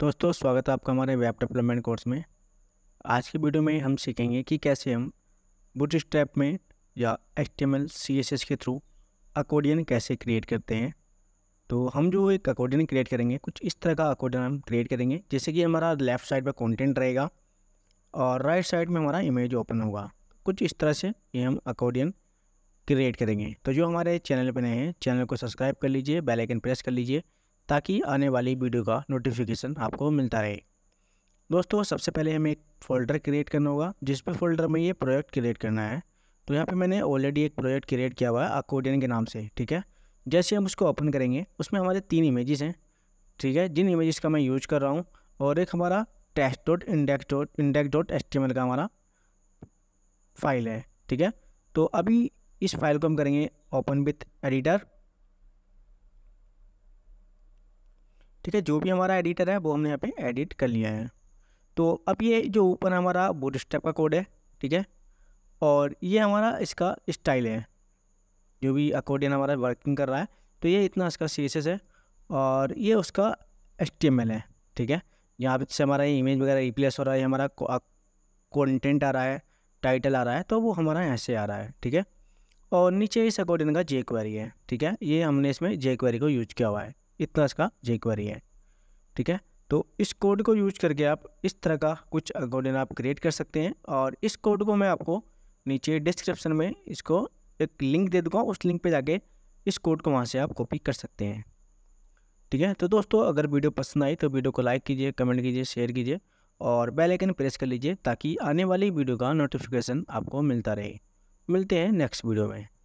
दोस्तों स्वागत है आपका हमारे वेब डेवलपमेंट कोर्स में आज की वीडियो में हम सीखेंगे कि कैसे हम बुट स्टेप में या H T M L C S S के थ्रू अकॉर्डियन कैसे क्रिएट करते हैं तो हम जो एक अकॉर्डियन क्रिएट करेंगे कुछ इस तरह का अकॉर्डियन हम क्रिएट करेंगे जैसे कि हमारा लेफ़्ट साइड पर कॉन्टेंट रहेगा और राइट साइड में हमारा इमेज ओपन होगा कुछ इस तरह से ये हम अकॉर्डियन क्रिएट करेंगे तो जो हमारे चैनल पर नए हैं चैनल को सब्सक्राइब कर लीजिए बेल आइकन प्रेस कर लीजिए ताकि आने वाली वीडियो का नोटिफिकेशन आपको मिलता रहे दोस्तों सबसे पहले हमें एक फ़ोल्डर क्रिएट करना होगा जिस पर फोल्डर में ये प्रोजेक्ट क्रिएट करना है तो यहाँ पे मैंने ऑलरेडी एक प्रोजेक्ट क्रिएट किया हुआ है अकोडियन के नाम से ठीक है जैसे हम उसको ओपन करेंगे उसमें हमारे तीन इमेजेस हैं ठीक है जिन इमेजेस का मैं यूज कर रहा हूँ और एक हमारा test dot index dot index dot S T M L का हमारा फाइल है ठीक है तो अभी इस फाइल को हम करेंगे ओपन विथ एडिटर ठीक है जो भी हमारा एडिटर है वो हमने यहाँ पे एडिट कर लिया है तो अब ये जो ऊपर हमारा बोट स्टेप का कोड है ठीक है और ये हमारा इसका स्टाइल है जो भी अकॉर्डियन हमारा वर्किंग कर रहा है तो ये इतना इसका सी है और ये उसका एच है ठीक है यहाँ से हमारा ये इमेज वगैरह रिप्लेस हो रहा है हमारा कॉन्टेंट आ रहा है टाइटल आ रहा है तो वो हमारा यहाँ से आ रहा है ठीक है और नीचे इस अकॉर्डिंग का जे क्वेरी है ठीक है ये हमने इसमें जे क्वेरी को यूज किया हुआ है इतना इसका जेक्वारी है ठीक है तो इस कोड को यूज करके आप इस तरह का कुछ अकॉर्डन आप क्रिएट कर सकते हैं और इस कोड को मैं आपको नीचे डिस्क्रिप्शन में इसको एक लिंक दे दूँगा उस लिंक पे जाके इस कोड को वहाँ से आप कॉपी कर सकते हैं ठीक है तो दोस्तों अगर वीडियो पसंद आई तो वीडियो को लाइक कीजिए कमेंट कीजिए शेयर कीजिए और बेल आइकन प्रेस कर लीजिए ताकि आने वाली वीडियो का नोटिफिकेशन आपको मिलता रहे मिलते हैं नेक्स्ट वीडियो में